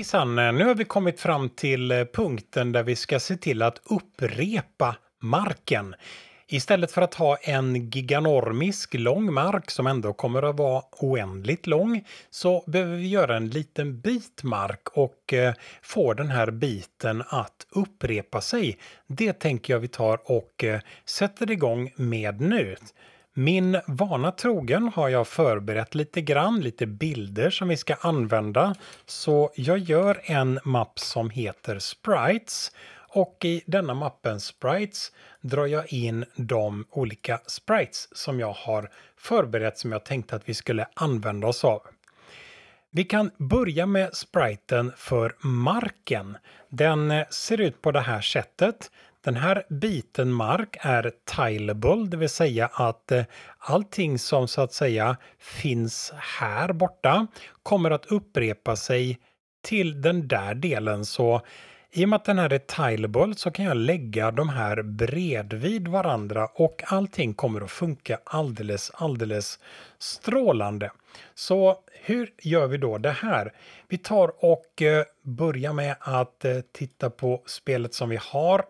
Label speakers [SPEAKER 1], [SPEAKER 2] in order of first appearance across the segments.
[SPEAKER 1] Hejsan! Eh, nu har vi kommit fram till eh, punkten där vi ska se till att upprepa marken. Istället för att ha en giganormisk lång mark som ändå kommer att vara oändligt lång så behöver vi göra en liten bit mark och eh, få den här biten att upprepa sig. Det tänker jag vi tar och sätter igång med nu. Min vana trogen har jag förberett lite grann, lite bilder som vi ska använda. Så jag gör en mapp som heter Sprites och i denna mappen Sprites drar jag in de olika sprites som jag har förberett som jag tänkte att vi skulle använda oss av. Vi kan börja med spriten för marken. Den eh, ser ut på det här sättet. Den här biten mark är tileable, det vill säga att eh, allting som så att säga finns här borta kommer att upprepa sig till den där delen. Så i och med att den här är tileable så kan jag lägga de här bredvid varandra och allting kommer att funka alldeles, alldeles strålande. Så hur gör vi då det här? Vi tar och eh, börjar med att eh, titta på spelet som vi har.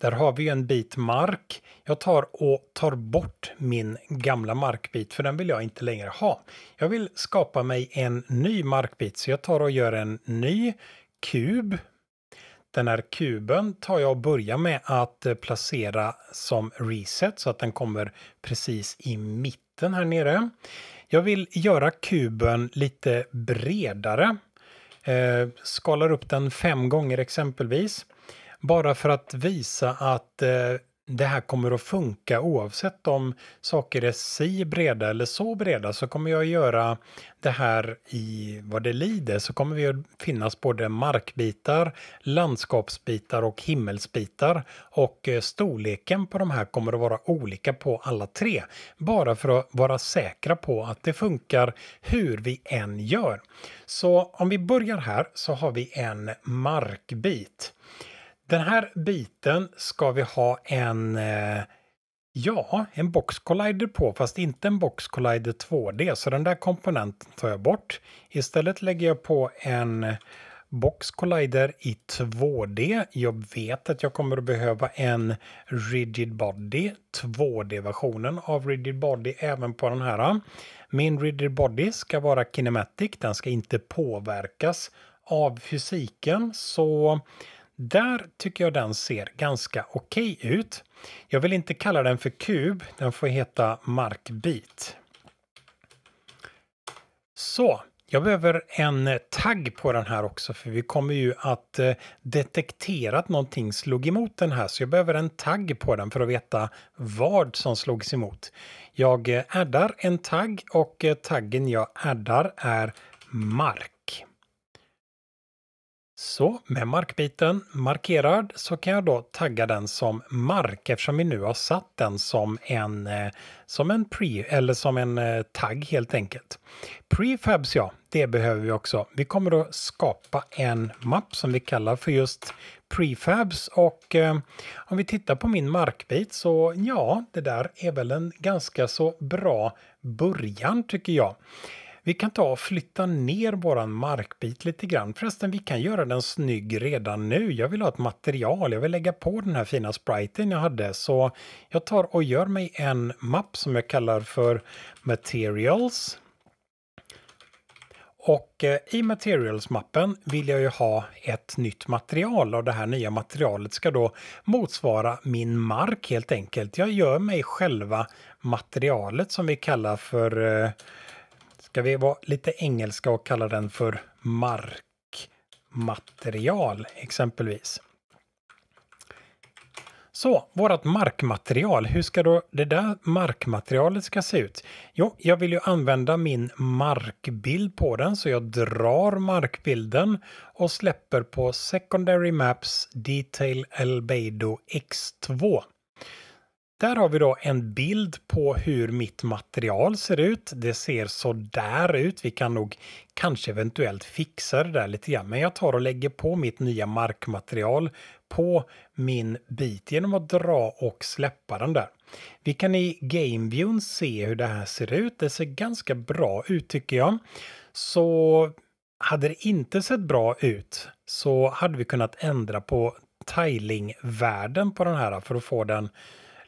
[SPEAKER 1] Där har vi en bit mark. Jag tar och tar bort min gamla markbit för den vill jag inte längre ha. Jag vill skapa mig en ny markbit så jag tar och gör en ny kub. Den här kuben tar jag och börjar med att eh, placera som reset så att den kommer precis i mitten här nere. Jag vill göra kuben lite bredare. Eh, skalar upp den fem gånger exempelvis. Bara för att visa att eh, det här kommer att funka oavsett om saker är si breda eller så breda så kommer jag göra det här i vad det lider så kommer vi att finnas både markbitar, landskapsbitar och himmelsbitar och eh, storleken på de här kommer att vara olika på alla tre bara för att vara säkra på att det funkar hur vi än gör. Så om vi börjar här så har vi en markbit. Den här biten ska vi ha en eh, Ja, en Box Collider på, fast inte en Box Collider 2D, så den där komponenten tar jag bort. Istället lägger jag på en Box Collider i 2D. Jag vet att jag kommer att behöva en Rigid Body, 2D-versionen av Rigid Body även på den här. Min Rigid Body ska vara kinematic, den ska inte påverkas av fysiken, så där tycker jag den ser ganska okej okay ut. Jag vill inte kalla den för kub, den får heta markbit. Så, jag behöver en eh, tagg på den här också för vi kommer ju att eh, detektera att någonting slog emot den här så jag behöver en tagg på den för att veta vad som slogs emot. Jag eh, addar en tagg och taggen jag addar är mark. Så med markbiten markerad så kan jag då tagga den som mark eftersom vi nu har satt den som en, eh, som en pre eller som en eh, tagg helt enkelt. Prefabs ja, det behöver vi också. Vi kommer att skapa en mapp som vi kallar för just prefabs och eh, om vi tittar på min markbit så ja, det där är väl en ganska så bra början tycker jag. Vi kan ta och flytta ner våran markbit lite grann. Förresten, vi kan göra den snygg redan nu. Jag vill ha ett material. Jag vill lägga på den här fina spriten jag hade. Så jag tar och gör mig en mapp som jag kallar för Materials. Och eh, i materials-mappen vill jag ju ha ett nytt material och det här nya materialet ska då motsvara min mark helt enkelt. Jag gör mig själva materialet som vi kallar för eh, Ska vi vara lite engelska och kalla den för markmaterial exempelvis? Så, vårt markmaterial, hur ska då det där markmaterialet ska se ut? Jo, jag vill ju använda min markbild på den så jag drar markbilden och släpper på Secondary Maps Detail Albedo X2. Där har vi då en bild på hur mitt material ser ut. Det ser så där ut. Vi kan nog kanske eventuellt fixa det där lite grann. Men jag tar och lägger på mitt nya markmaterial på min bit genom att dra och släppa den där. Vi kan i GameView se hur det här ser ut. Det ser ganska bra ut tycker jag. Så hade det inte sett bra ut så hade vi kunnat ändra på tiling-värden på den här för att få den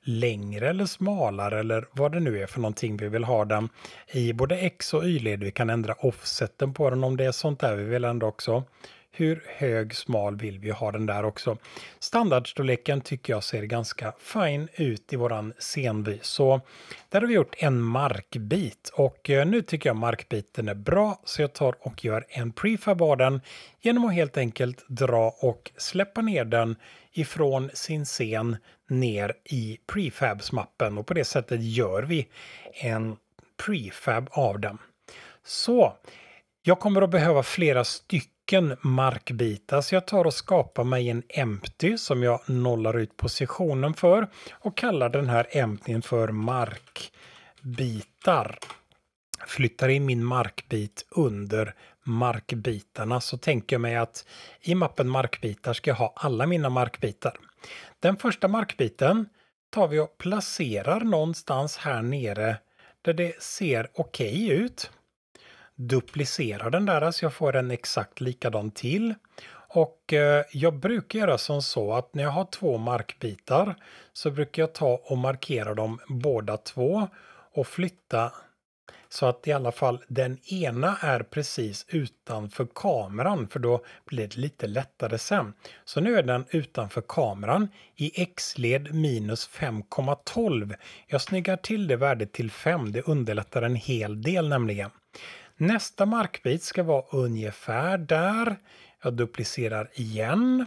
[SPEAKER 1] längre eller smalare eller vad det nu är för någonting vi vill ha den i både X och Y-led. Vi kan ändra offseten på den om det är sånt där vi vill ändra också hur hög smal vill vi ha den där också. Standardstorleken tycker jag ser ganska fin ut i våran scenvy. Så där har vi gjort en markbit och eh, nu tycker jag markbiten är bra så jag tar och gör en prefab av den genom att helt enkelt dra och släppa ner den ifrån sin scen ner i prefabs-mappen och på det sättet gör vi en prefab av den. Så jag kommer att behöva flera stycken stycken markbitar så jag tar och skapar mig en empty som jag nollar ut positionen för och kallar den här emptyn för markbitar. Flyttar in min markbit under markbitarna så tänker jag mig att i mappen markbitar ska jag ha alla mina markbitar. Den första markbiten tar vi och placerar någonstans här nere där det ser okej okay ut duplicera den där så jag får en exakt likadan till. Och eh, jag brukar göra som så att när jag har två markbitar så brukar jag ta och markera dem båda två och flytta så att i alla fall den ena är precis utanför kameran för då blir det lite lättare sen. Så nu är den utanför kameran i X-led minus 5,12. Jag snyggar till det värdet till 5, det underlättar en hel del nämligen. Nästa markbit ska vara ungefär där. Jag duplicerar igen.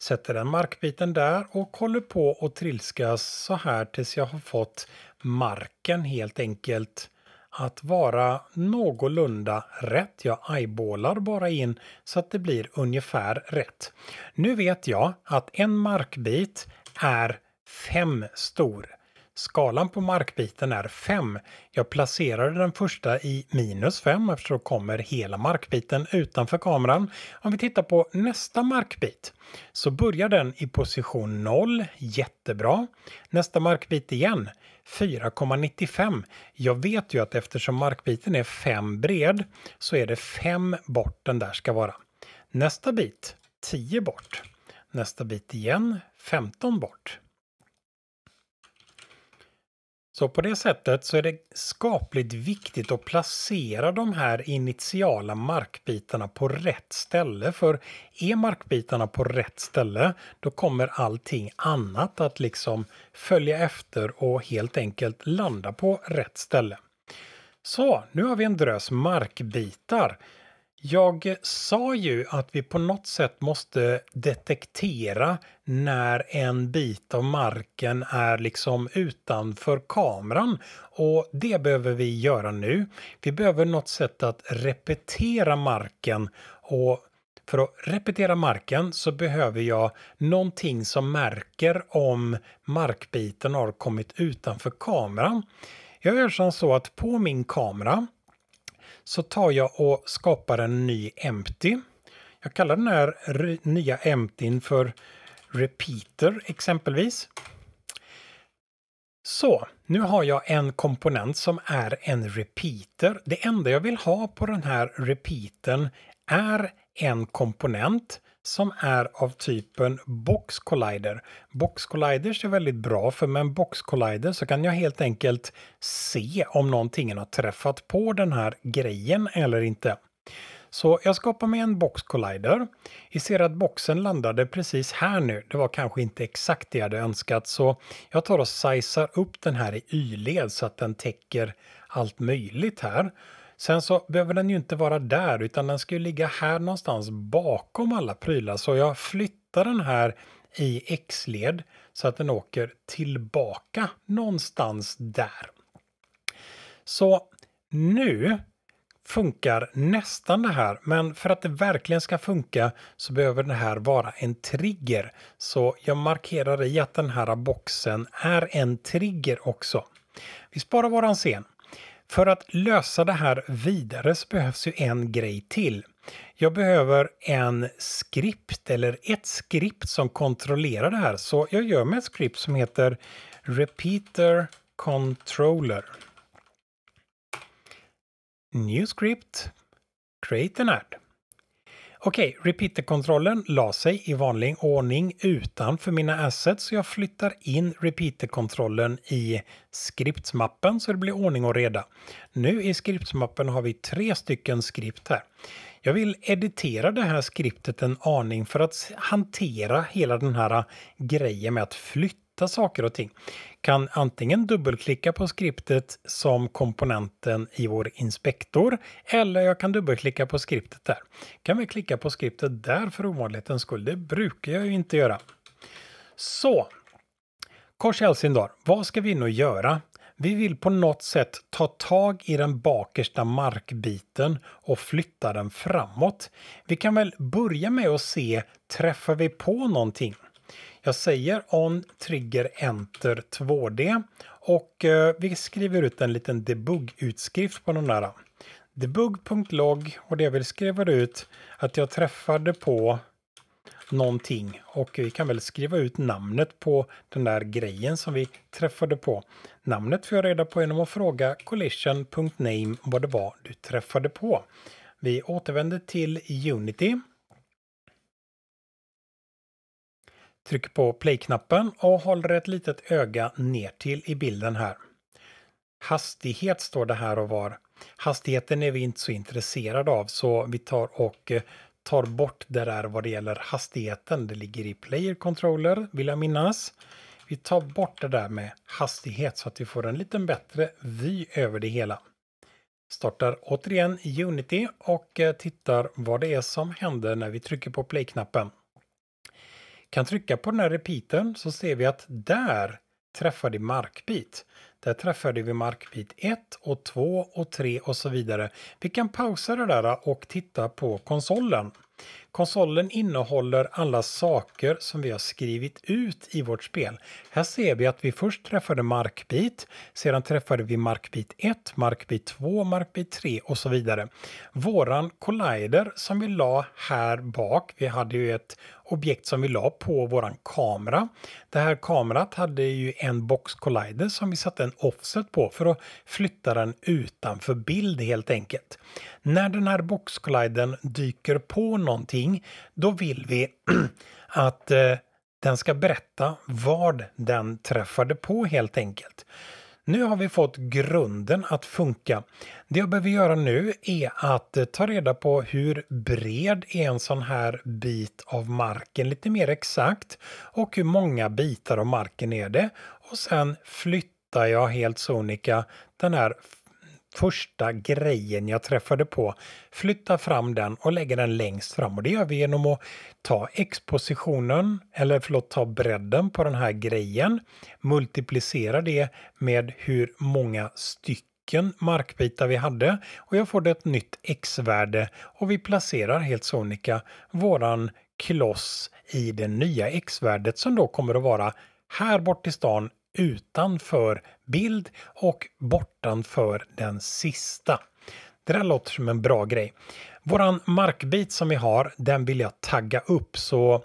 [SPEAKER 1] Sätter den markbiten där och håller på och trilskas så här tills jag har fått marken helt enkelt att vara någorlunda rätt. Jag eyeballar bara in så att det blir ungefär rätt. Nu vet jag att en markbit är fem stor. Skalan på markbiten är 5. Jag placerade den första i minus 5 eftersom kommer hela markbiten utanför kameran. Om vi tittar på nästa markbit så börjar den i position 0, jättebra. Nästa markbit igen, 4,95. Jag vet ju att eftersom markbiten är 5 bred så är det 5 bort den där ska vara. Nästa bit, 10 bort. Nästa bit igen, 15 bort. Så på det sättet så är det skapligt viktigt att placera de här initiala markbitarna på rätt ställe. För är markbitarna på rätt ställe då kommer allting annat att liksom följa efter och helt enkelt landa på rätt ställe. Så, nu har vi en drös markbitar. Jag sa ju att vi på något sätt måste detektera när en bit av marken är liksom utanför kameran och det behöver vi göra nu. Vi behöver något sätt att repetera marken och för att repetera marken så behöver jag någonting som märker om markbiten har kommit utanför kameran. Jag gör som så att på min kamera så tar jag och skapar en ny Empty. Jag kallar den här nya Emptyn för Repeater exempelvis. Så, nu har jag en komponent som är en repeater. Det enda jag vill ha på den här repeatern är en komponent som är av typen Box Collider. Box Colliders är väldigt bra för med en Box Collider så kan jag helt enkelt se om någonting har träffat på den här grejen eller inte. Så jag skapar mig en Box Collider. Vi ser att boxen landade precis här nu. Det var kanske inte exakt det jag hade önskat så jag tar och sizar upp den här i y-led så att den täcker allt möjligt här. Sen så behöver den ju inte vara där utan den ska ju ligga här någonstans bakom alla prylar så jag flyttar den här i X-led så att den åker tillbaka någonstans där. Så nu funkar nästan det här, men för att det verkligen ska funka så behöver det här vara en trigger. Så jag markerar i att den här boxen är en trigger också. Vi sparar våran scen. För att lösa det här vidare så behövs ju en grej till. Jag behöver en skript eller ett skript som kontrollerar det här så jag gör mig ett skript som heter Repeater Controller. New Script Create an Ad. Okej, okay, repeaterkontrollen la sig i vanlig ordning utanför mina assets så jag flyttar in repeaterkontrollen i skriptmappen så det blir ordning och reda. Nu i skriptmappen har vi tre stycken skript här. Jag vill editera det här skriptet en aning för att hantera hela den här äh, grejen med att flytta saker och ting kan antingen dubbelklicka på skriptet som komponenten i vår inspektor eller jag kan dubbelklicka på skriptet där. Kan vi klicka på skriptet där för ovanlighetens skull? Det brukar jag ju inte göra. Så, kors i Helsingdor, vad ska vi nu göra? Vi vill på något sätt ta tag i den bakersta markbiten och flytta den framåt. Vi kan väl börja med att se, träffar vi på någonting? Jag säger on trigger enter 2D och eh, vi skriver ut en liten debug-utskrift på den där. Debug.log och det jag vill skriva ut att jag träffade på någonting och vi kan väl skriva ut namnet på den där grejen som vi träffade på. Namnet får jag reda på genom att fråga collision.name vad det var du träffade på. Vi återvänder till Unity Tryck på play-knappen och håller ett litet öga ner till i bilden här. Hastighet står det här och var. Hastigheten är vi inte så intresserade av så vi tar och eh, tar bort det där vad det gäller hastigheten. Det ligger i player controller vill jag minnas. Vi tar bort det där med hastighet så att vi får en liten bättre vy över det hela. Startar återigen Unity och eh, tittar vad det är som händer när vi trycker på play-knappen kan trycka på den här repeaten så ser vi att där träffar markbit. Där träffade vi markbit 1 och 2 och 3 och så vidare. Vi kan pausa det där och titta på konsolen. Konsolen innehåller alla saker som vi har skrivit ut i vårt spel. Här ser vi att vi först träffade markbit, sedan träffade vi markbit 1, markbit 2, markbit 3 och så vidare. Våran collider som vi la här bak, vi hade ju ett objekt som vi la på våran kamera. Det här kamerat hade ju en box collider som vi satte en offset på för att flytta den utanför bild helt enkelt. När den här box collidern dyker på någonting någonting, då vill vi att eh, den ska berätta vad den träffade på helt enkelt. Nu har vi fått grunden att funka. Det jag behöver göra nu är att eh, ta reda på hur bred är en sån här bit av marken lite mer exakt och hur många bitar av marken är det och sen flyttar jag helt sonika den här första grejen jag träffade på, flyttar fram den och lägger den längst fram. Och det gör vi genom att ta expositionen, eller förlåt, ta bredden på den här grejen, multiplicera det med hur många stycken markbitar vi hade och jag får ett nytt x-värde och vi placerar helt sonika våran kloss i det nya x-värdet som då kommer att vara här bort i stan utanför bild och bortanför den sista. Det där låter som en bra grej. Våran markbit som vi har, den vill jag tagga upp så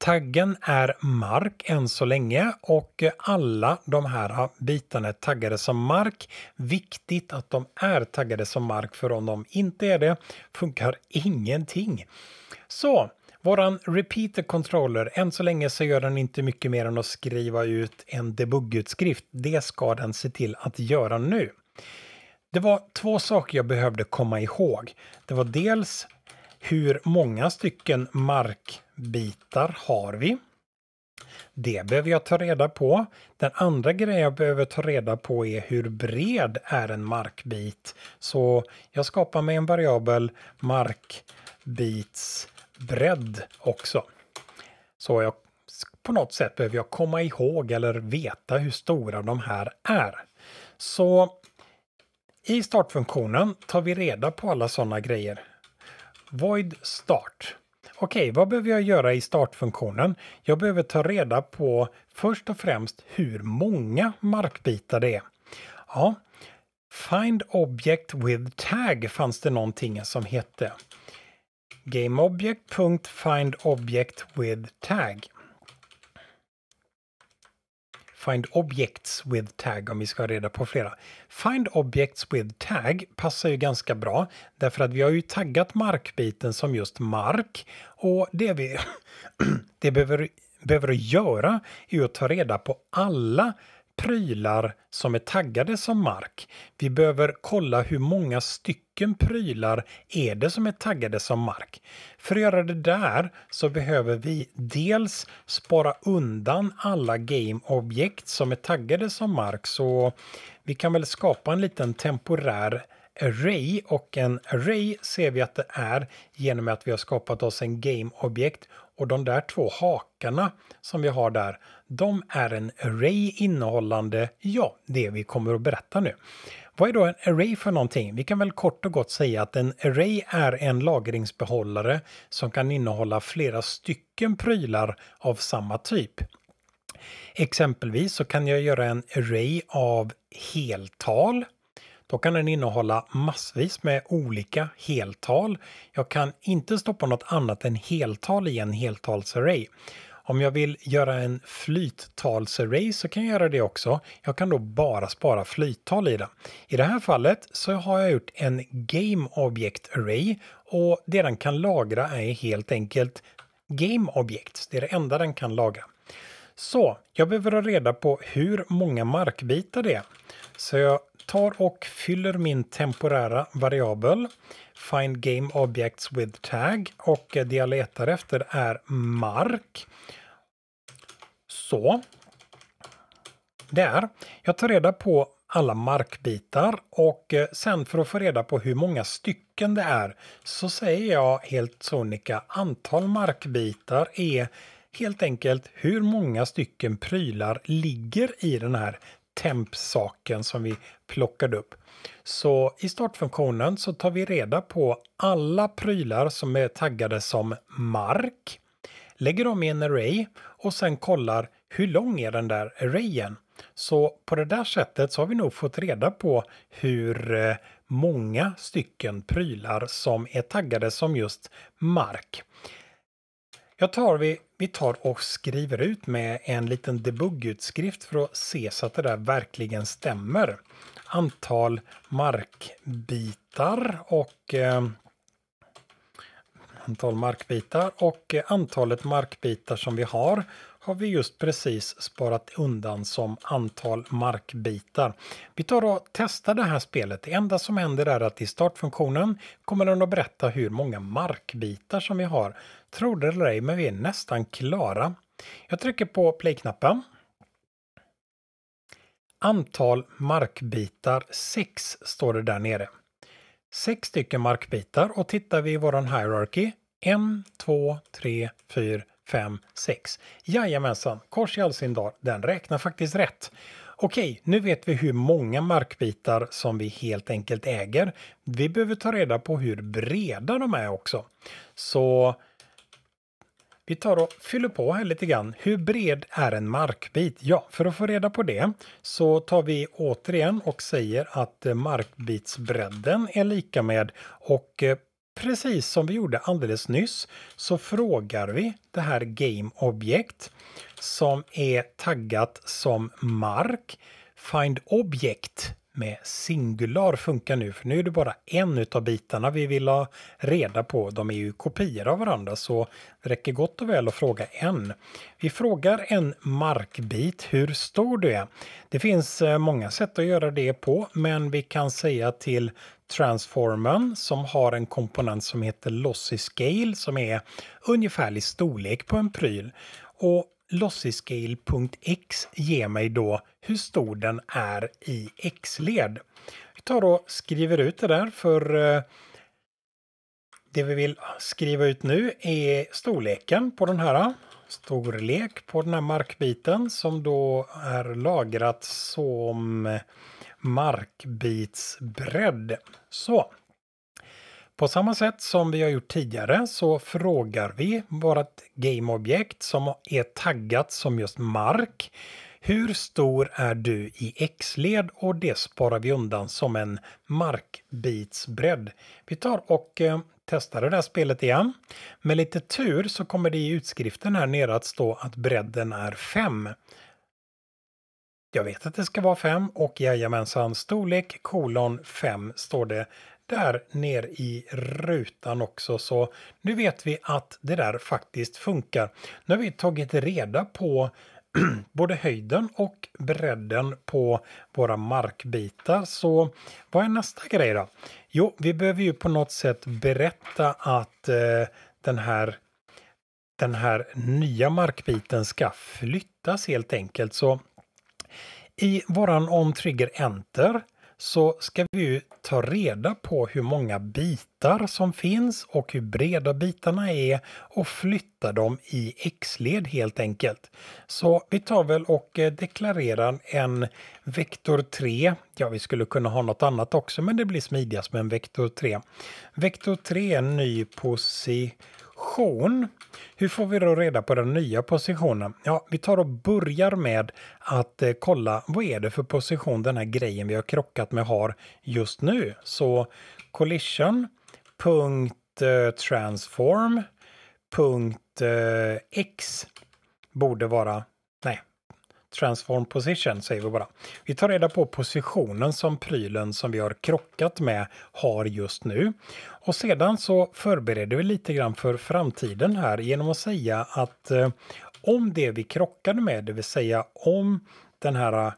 [SPEAKER 1] Taggen är mark än så länge och alla de här bitarna är taggade som mark. Viktigt att de är taggade som mark för om de inte är det funkar ingenting. Så Våran repeater controller, än så länge så gör den inte mycket mer än att skriva ut en debuggutskrift. Det ska den se till att göra nu. Det var två saker jag behövde komma ihåg. Det var dels hur många stycken markbitar har vi? Det behöver jag ta reda på. Den andra grejen jag behöver ta reda på är hur bred är en markbit? Så jag skapar mig en variabel markbits bredd också. Så jag, på något sätt behöver jag komma ihåg eller veta hur stora de här är. Så i startfunktionen tar vi reda på alla sådana grejer. Void start. Okej, vad behöver jag göra i startfunktionen? Jag behöver ta reda på först och främst hur många markbitar det är. Ja, Find Object with Tag fanns det någonting som hette. GameObject.findObjectWithTag. Find objects with tag om vi ska ha reda på flera. Find objects with tag passar ju ganska bra därför att vi har ju taggat markbiten som just mark och det vi det behöver, behöver göra är att ta reda på alla prylar som är taggade som mark. Vi behöver kolla hur många stycken prylar är det som är taggade som mark. För att göra det där så behöver vi dels spara undan alla game-objekt som är taggade som mark så vi kan väl skapa en liten temporär array och en array ser vi att det är genom att vi har skapat oss en game-objekt och de där två hakarna som vi har där, de är en array innehållande, ja, det vi kommer att berätta nu. Vad är då en array för någonting? Vi kan väl kort och gott säga att en array är en lagringsbehållare som kan innehålla flera stycken prylar av samma typ. Exempelvis så kan jag göra en array av heltal då kan den innehålla massvis med olika heltal. Jag kan inte stoppa något annat än heltal i en heltalsarray. Om jag vill göra en flyttalsarray så kan jag göra det också. Jag kan då bara spara flyttal i den. I det här fallet så har jag gjort en Game Object Array och det den kan lagra är helt enkelt Game Objects. Det är det enda den kan lagra. Så jag behöver ha reda på hur många markbitar det är. Så jag tar och fyller min temporära variabel Find Game Objects with Tag och eh, det jag letar efter är mark. Så. Där. Jag tar reda på alla markbitar och eh, sen för att få reda på hur många stycken det är så säger jag helt sonika antal markbitar är helt enkelt hur många stycken prylar ligger i den här temp-saken som vi plockade upp. Så i startfunktionen så tar vi reda på alla prylar som är taggade som mark, lägger dem i en array och sen kollar hur lång är den där arrayen. Så på det där sättet så har vi nog fått reda på hur eh, många stycken prylar som är taggade som just mark. Jag tar vi, vi tar och skriver ut med en liten debuggutskrift för att se så att det där verkligen stämmer. Antal markbitar och eh, antal markbitar och eh, antalet markbitar som vi har har vi just precis sparat undan som antal markbitar. Vi tar och testar det här spelet. Det enda som händer är att i startfunktionen kommer den att berätta hur många markbitar som vi har. Tror det eller ej, men vi är nästan klara. Jag trycker på play-knappen. Antal markbitar 6 står det där nere. 6 stycken markbitar och tittar vi i våran hierarchy 1, 2, 3, 4, 5, 6. Jajamensan, kors i all sin dar, den räknar faktiskt rätt. Okej, nu vet vi hur många markbitar som vi helt enkelt äger. Vi behöver ta reda på hur breda de är också. Så vi tar och fyller på här lite grann. Hur bred är en markbit? Ja, för att få reda på det så tar vi återigen och säger att eh, markbitsbredden är lika med och eh, precis som vi gjorde alldeles nyss så frågar vi det här GameObjekt som är taggat som mark. Find object med singular funkar nu, för nu är det bara en utav bitarna vi vill ha reda på. De är ju kopior av varandra, så det räcker gott och väl att fråga en. Vi frågar en markbit hur stor du är. Det finns eh, många sätt att göra det på, men vi kan säga till Transformern som har en komponent som heter lossy scale som är ungefärlig storlek på en pryl. Och lossyscale.x ger mig då hur stor den är i x-led. Vi tar och skriver ut det där för eh, det vi vill skriva ut nu är storleken på den här. Storlek på den här markbiten som då är lagrat som markbitsbredd. Så. På samma sätt som vi har gjort tidigare så frågar vi vårt gameobjekt som är taggat som just mark. Hur stor är du i X-led? Och det sparar vi undan som en markbitsbredd. Vi tar och eh, testar det där spelet igen. Med lite tur så kommer det i utskriften här nere att stå att bredden är 5. Jag vet att det ska vara 5 och jajamensan, storlek kolon 5 står det där ner i rutan också. Så nu vet vi att det där faktiskt funkar. Nu har vi tagit reda på både höjden och bredden på våra markbitar. Så vad är nästa grej då? Jo, vi behöver ju på något sätt berätta att eh, den här den här nya markbiten ska flyttas helt enkelt. Så i våran On Trigger Enter så ska vi ju ta reda på hur många bitar som finns och hur breda bitarna är och flytta dem i x-led helt enkelt. Så vi tar väl och eh, deklarerar en vektor 3. Ja, vi skulle kunna ha något annat också, men det blir smidigast med en vektor 3. Vektor 3 är en ny position position. Hur får vi då reda på den nya positionen? Ja, vi tar och börjar med att eh, kolla vad är det för position den här grejen vi har krockat med har just nu. Så collision eh, eh, borde vara Transform position säger vi bara. Vi tar reda på positionen som prylen som vi har krockat med har just nu. Och sedan så förbereder vi lite grann för framtiden här genom att säga att eh, om det vi krockade med, det vill säga om den här eh,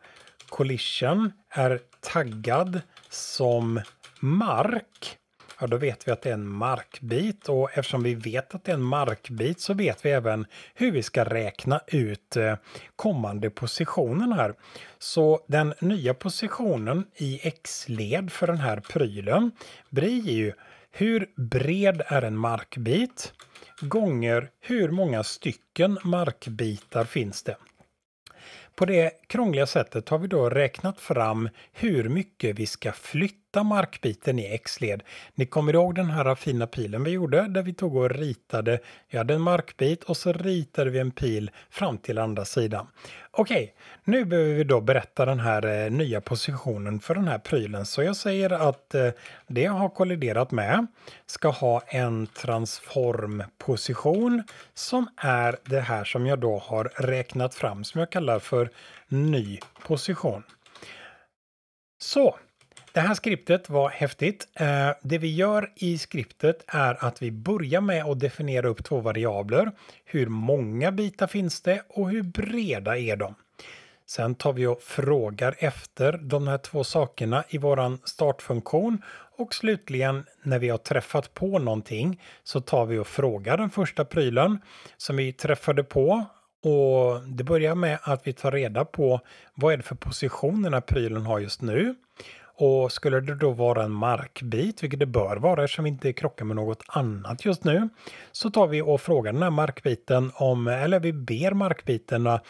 [SPEAKER 1] collision är taggad som mark Ja, då vet vi att det är en markbit och eftersom vi vet att det är en markbit så vet vi även hur vi ska räkna ut eh, kommande positionen här. Så den nya positionen i x-led för den här prylen blir ju hur bred är en markbit gånger hur många stycken markbitar finns det. På det krångliga sättet har vi då räknat fram hur mycket vi ska flytta rita markbiten i X-led. Ni kommer ihåg den här fina pilen vi gjorde där vi tog och ritade. Vi hade en markbit och så ritade vi en pil fram till andra sidan. Okej, okay, nu behöver vi då berätta den här eh, nya positionen för den här prylen. Så jag säger att eh, det jag har kolliderat med ska ha en transformposition som är det här som jag då har räknat fram som jag kallar för ny position. Så, det här skriptet var häftigt. Eh, det vi gör i skriptet är att vi börjar med att definiera upp två variabler. Hur många bitar finns det och hur breda är de? Sen tar vi och frågar efter de här två sakerna i våran startfunktion och slutligen när vi har träffat på någonting så tar vi och frågar den första prylen som vi träffade på och det börjar med att vi tar reda på vad är det för position den här prylen har just nu. Och skulle det då vara en markbit, vilket det bör vara eftersom vi inte krockar med något annat just nu, så tar vi och frågar den här markbiten om, eller vi ber markbiterna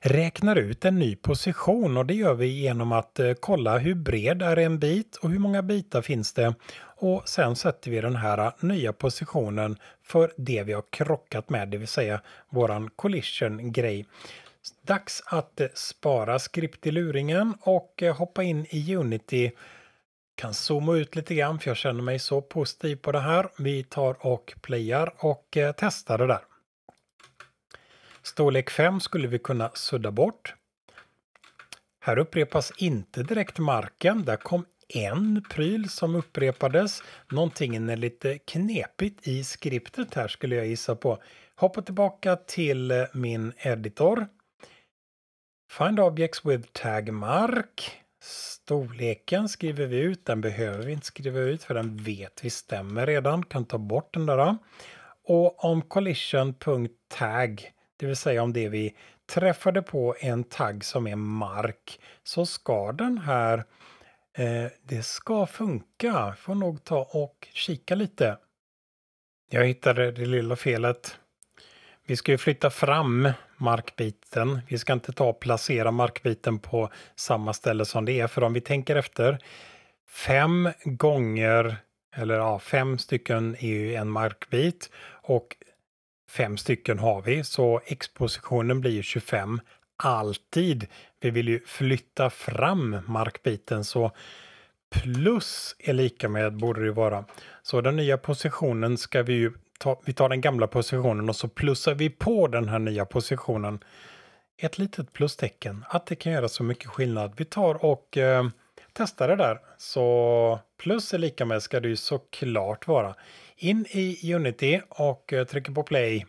[SPEAKER 1] räknar ut en ny position och det gör vi genom att eh, kolla hur bred är en bit och hur många bitar finns det och sen sätter vi den här nya positionen för det vi har krockat med, det vill säga våran collision grej. Dags att eh, spara skript i luringen och eh, hoppa in i Unity. Kan zooma ut lite grann för jag känner mig så positiv på det här. Vi tar och playar och eh, testar det där. Storlek 5 skulle vi kunna sudda bort. Här upprepas inte direkt marken. Där kom en pryl som upprepades. Någonting är lite knepigt i skriptet här skulle jag gissa på. Hoppa tillbaka till min editor. Find objects with tag mark. Storleken skriver vi ut, den behöver vi inte skriva ut för den vet vi stämmer redan, kan ta bort den där. Och om collision.tag, det vill säga om det vi träffade på en tagg som är mark, så ska den här, eh, det ska funka. Får nog ta och kika lite. Jag hittade det lilla felet. Vi ska ju flytta fram markbiten. Vi ska inte ta och placera markbiten på samma ställe som det är, för om vi tänker efter, fem gånger, eller ja, fem stycken är ju en markbit och fem stycken har vi, så expositionen blir ju 25 alltid. Vi vill ju flytta fram markbiten, så plus är lika med borde det vara. Så den nya positionen ska vi ju ta, vi tar den gamla positionen och så plussar vi på den här nya positionen ett litet plustecken. Att det kan göra så mycket skillnad. Vi tar och eh, testar det där. Så plus är lika med ska det ju såklart vara. In i Unity och eh, trycker på play.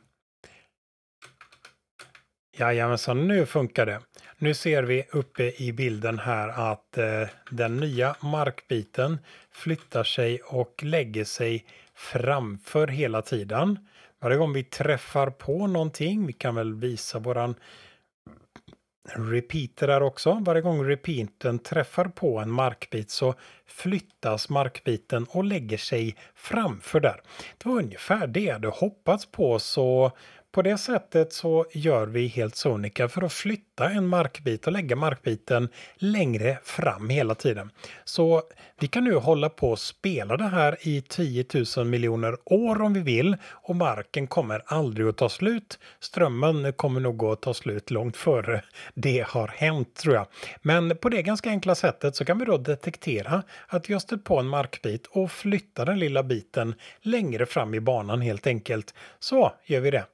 [SPEAKER 1] Jajamensan, nu funkar det. Nu ser vi uppe i bilden här att eh, den nya markbiten flyttar sig och lägger sig framför hela tiden. Varje gång vi träffar på någonting, vi kan väl visa våran repeater där också. Varje gång repeatern träffar på en markbit så flyttas markbiten och lägger sig framför där. Det var ungefär det jag hade hoppats på så på det sättet så gör vi helt sonika för att flytta en markbit och lägga markbiten längre fram hela tiden. Så vi kan nu hålla på och spela det här i 10 000 miljoner år om vi vill och marken kommer aldrig att ta slut. Strömmen kommer nog att ta slut långt före det har hänt tror jag. Men på det ganska enkla sättet så kan vi då detektera att vi har stött på en markbit och flytta den lilla biten längre fram i banan helt enkelt. Så gör vi det.